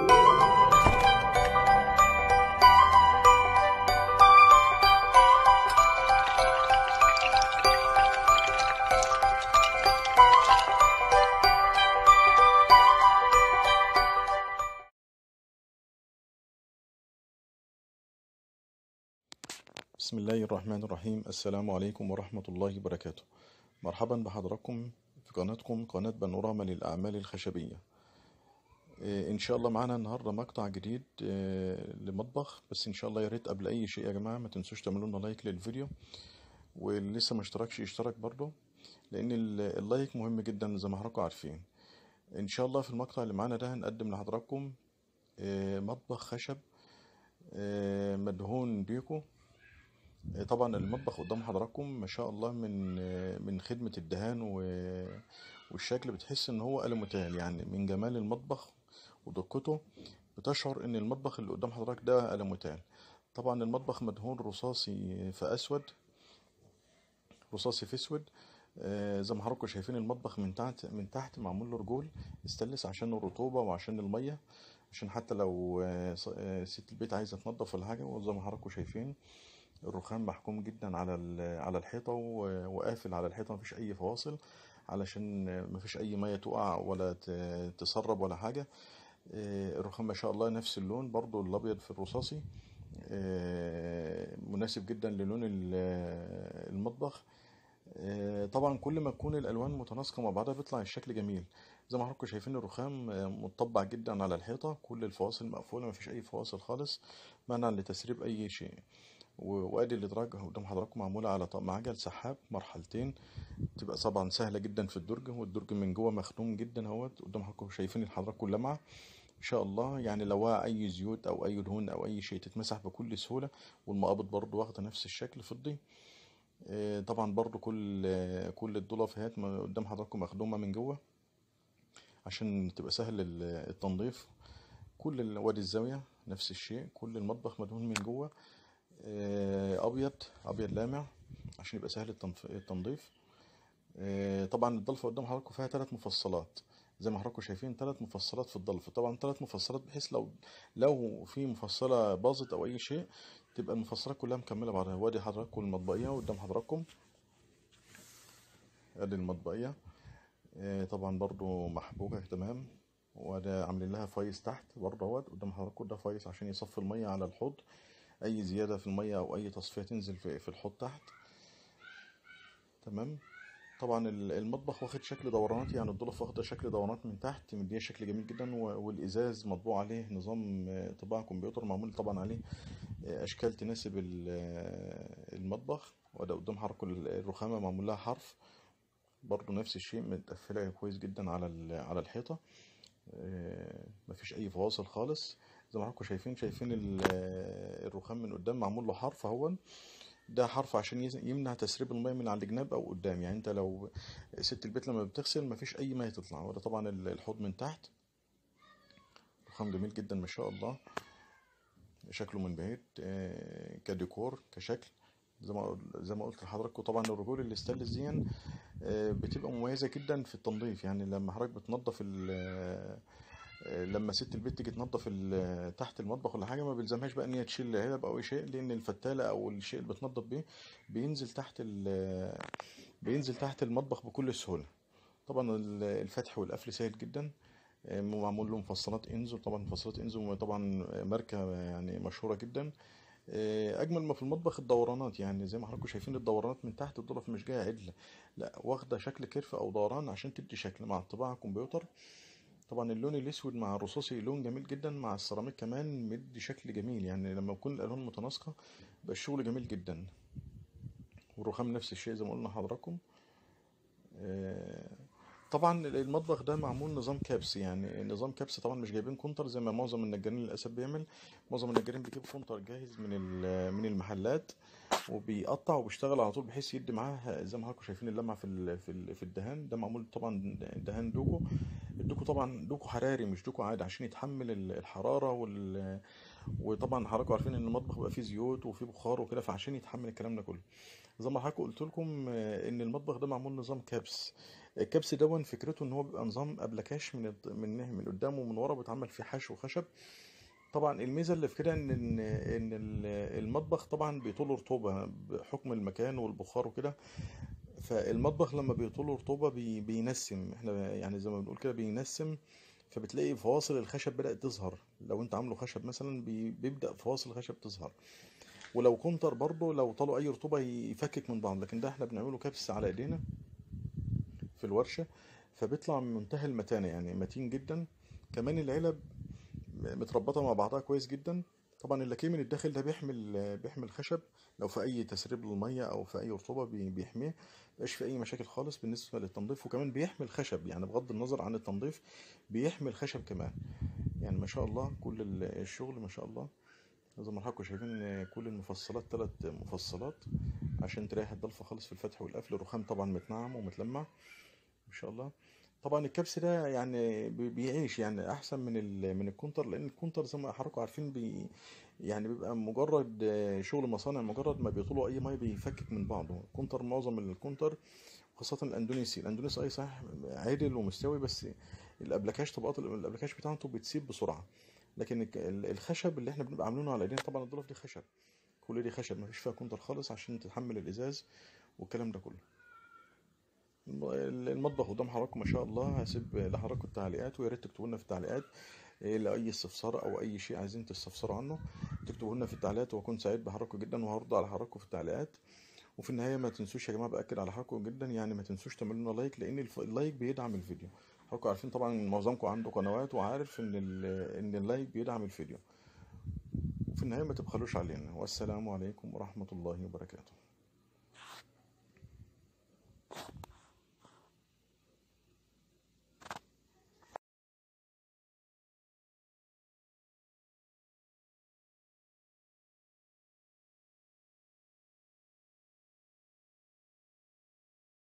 بسم الله الرحمن الرحيم السلام عليكم ورحمة الله وبركاته مرحبا بحضراتكم في قناتكم قناة بانوراما للأعمال الخشبية إيه، ان شاء الله معانا النهارده مقطع جديد إيه، لمطبخ بس ان شاء الله يا ريت قبل اي شيء يا جماعه ما تنسوش تعملوا لنا لايك للفيديو واللي لسه ما اشتركش يشترك برضه لان اللايك مهم جدا زي ما حضراتكم عارفين ان شاء الله في المقطع اللي معانا ده هنقدم لحضراتكم إيه، مطبخ خشب مدهون بيكو طبعا المطبخ قدام حضراتكم ما شاء الله من من خدمه الدهان والشكل بتحس ان هو الوميتال يعني من جمال المطبخ ودقته بتشعر ان المطبخ اللي قدام حضرتك ده الموتال طبعا المطبخ مدهون رصاصي في اسود رصاصي في اسود آه زي ما حضراتكم شايفين المطبخ من تحت من تحت معمول له رجول استانلس عشان الرطوبه وعشان الميه عشان حتى لو آه, آه، ست البيت عايزه تنضف ولا حاجه وزي ما حضراتكم شايفين الرخام محكوم جدا على على الحيطه وقافل على الحيطه مفيش اي فواصل علشان مفيش اي ميه تقع ولا تسرب ولا حاجه آه، الرخام ما شاء الله نفس اللون برضو الابيض في الرصاصي آه، مناسب جدا للون المطبخ آه، طبعا كل ما تكون الالوان متناسقه مع بعضها بيطلع الشكل جميل زي ما حضراتكم شايفين الرخام مطبع جدا على الحيطه كل الفواصل مقفوله مفيش اي فواصل خالص منع لتسريب اي شيء وادي الادراج اهو قدام حضراتكم معموله على معجل سحاب مرحلتين تبقى طبعا سهله جدا في الدرج والدرج من جوه مخدوم جدا اهوت قدام حضراتكم شايفين حضراتكم اللمعه ان شاء الله يعني لو اي زيوت او اي دهون او اي شيء تتمسح بكل سهوله والمقابض برضو واخده نفس الشكل فضي آه، طبعا برضو كل كل هات قدام حضراتكم مخدومه من جوه عشان تبقى سهل التنظيف كل وادي الزاويه نفس الشيء كل المطبخ مدهون من جوه آه، ابيض ابيض لامع عشان يبقى سهل التنظيف آه، طبعا الضلفه قدام حضراتكم فيها ثلاث مفصلات زي ما حضراتكم شايفين ثلاث مفصلات في الضلفه طبعا ثلاث مفصلات بحيث لو لو في مفصله باظت او اي شيء تبقى المفصلات كلها مكمله بعضها وادي حضراتكم المطبقيه قدام حضراتكم ادي المطبقيه آه، طبعا برضو محبوكه تمام وده عاملين لها فايز تحت برضه اهوت قدام حضراتكم ده فايز عشان يصفي الميه على الحوض اي زياده في الميه او اي تصفيه تنزل في الحوض تحت تمام طبعا المطبخ واخد شكل دورانات يعني الضلف واخده شكل دورانات من تحت مديه شكل جميل جدا والازاز مطبوع عليه نظام آه، طباعه كمبيوتر معمول طبعا عليه آه، اشكال تناسب آه، المطبخ وده قدام حركه الرخامه معمول لها حرف برضو نفس الشيء متقفله كويس جدا على على الحيطه مفيش اي فواصل خالص زي ما حضراتكم شايفين شايفين آه، الرخام من قدام معمول له حرف اهو ده حرف عشان يمنع تسريب الميه من على الجناب او قدام يعني انت لو ست البيت لما بتغسل مفيش اي ميه تطلع وده طبعا الحوض من تحت رخام جميل جدا ما شاء الله شكله من بعيد آه، كديكور كشكل زي ما زي ما قلت لحضراتكم طبعا الرجول الاستانلس دي آه، بتبقى مميزه جدا في التنظيف يعني لما حضرتك بتنظف لما ست البيت تيجي تنضف تحت المطبخ ولا حاجه ما بيلزمهاش بقى ان هي تشيل العلب او اي شيء لان الفتاله او الشيء اللي بتنضف بيه بينزل تحت بينزل تحت المطبخ بكل سهوله طبعا الفتح والقفل سهل جدا معمول له مفصلات انزو طبعا مفصلات انزو طبعا ماركه يعني مشهوره جدا آه، اجمل ما في المطبخ الدورانات يعني زي ما حضراتكم شايفين الدورانات من تحت الضرف مش جايه عدله لا واخده شكل كيرف او دوران عشان تدي شكل مع طباعه كمبيوتر طبعا اللون الاسود مع الرصاصي لون جميل جدا مع السيراميك كمان مدي شكل جميل يعني لما يكون الالوان متناسقه يبقى الشغل جميل جدا والرخام نفس الشيء زي ما قلنا حضراتكم آه، طبعا المطبخ ده معمول نظام كبس يعني نظام كبس طبعا مش جايبين كونتر زي ما معظم النجارين للاسف بيعمل معظم النجارين بيجيب كونتر جاهز من من المحلات وبيقطع وبيشتغل على طول بحيث يدي معاه زي ما حضراتكم شايفين اللمعه في في الدهان ده معمول طبعا دهان دوجو الدوكو طبعا دوكو حراري مش دوكو عادي عشان يتحمل الحراره وال وطبعا حضراتكم عارفين ان المطبخ بيبقى فيه زيوت وفيه بخار وكده فعشان يتحمل الكلام ده كله زي ما حضراتكم قلت لكم آه، ان المطبخ ده معمول نظام كبس الكبس ده فكرته ان هو بيبقى نظام ابلكاش من من من قدام ومن ورا بيتعمل فيه حشو خشب طبعا الميزه اللي في كده ان ان المطبخ طبعا بيطول رطوبه بحكم المكان والبخار وكده فالمطبخ لما بيطول رطوبة بي بينسم احنا يعني زي ما بنقول كده بينسم فبتلاقي فواصل الخشب بدأت تظهر لو انت عامله خشب مثلا بي بيبدأ فواصل الخشب تظهر ولو كونتر برضه لو طالوا اي رطوبة يفكك من بعض لكن ده احنا بنعمله كبس على ايدينا في الورشة فبيطلع من منتهى المتانة يعني متين جدا كمان العلب متربطة مع بعضها كويس جدا طبعا اللكيم من الداخل ده بيحمل بيحمي الخشب لو في اي تسريب للميه او في اي رطوبه بيحميه مبقاش في اي مشاكل خالص بالنسبه للتنظيف وكمان بيحمي الخشب يعني بغض النظر عن التنظيف بيحمي الخشب كمان يعني ما شاء الله كل الشغل ما شاء الله زي ما حضراتكم شايفين كل المفصلات ثلاث مفصلات عشان تريح الضلفه خالص في الفتح والقفل الرخام طبعا متنعم ومتلمع ما شاء الله طبعا الكبس ده يعني بيعيش يعني احسن من ال... من الكونتر لان الكونتر زي ما حضراتكم عارفين بي يعني بيبقى مجرد شغل مصانع مجرد ما بيطلعوا اي ميه بيفكك من بعضه الكونتر معظم الكونتر خاصة الاندونيسي الاندونيسي اي صحيح عادل ومستوي بس الابلكاش طبقات الابلكاش بتاعته بتسيب بسرعة لكن الخشب اللي احنا بنبقى عاملينه على ايدينا طبعا الظرف دي خشب كل دي خشب مفيش فيها كونتر خالص عشان تتحمل الازاز والكلام ده كله المطبخ قدام حضراتكم ما شاء الله هسيب لحضراتكم التعليقات ويا ريت تكتبوا لنا في التعليقات إيه لاي استفسار او اي شيء عايزين تستفسروا عنه تكتبوا لنا في التعليقات واكون سعيد بحضراتكم جدا وهرد على حضراتكم في التعليقات وفي النهايه ما تنسوش يا جماعه باكد على حضراتكم جدا يعني ما تنسوش تعملوا لنا لايك لان اللايك بيدعم الفيديو حضراتكم عارفين طبعا معظمكم عنده قنوات وعارف ان ان اللايك بيدعم الفيديو وفي النهايه ما تبخلوش علينا والسلام عليكم ورحمه الله وبركاته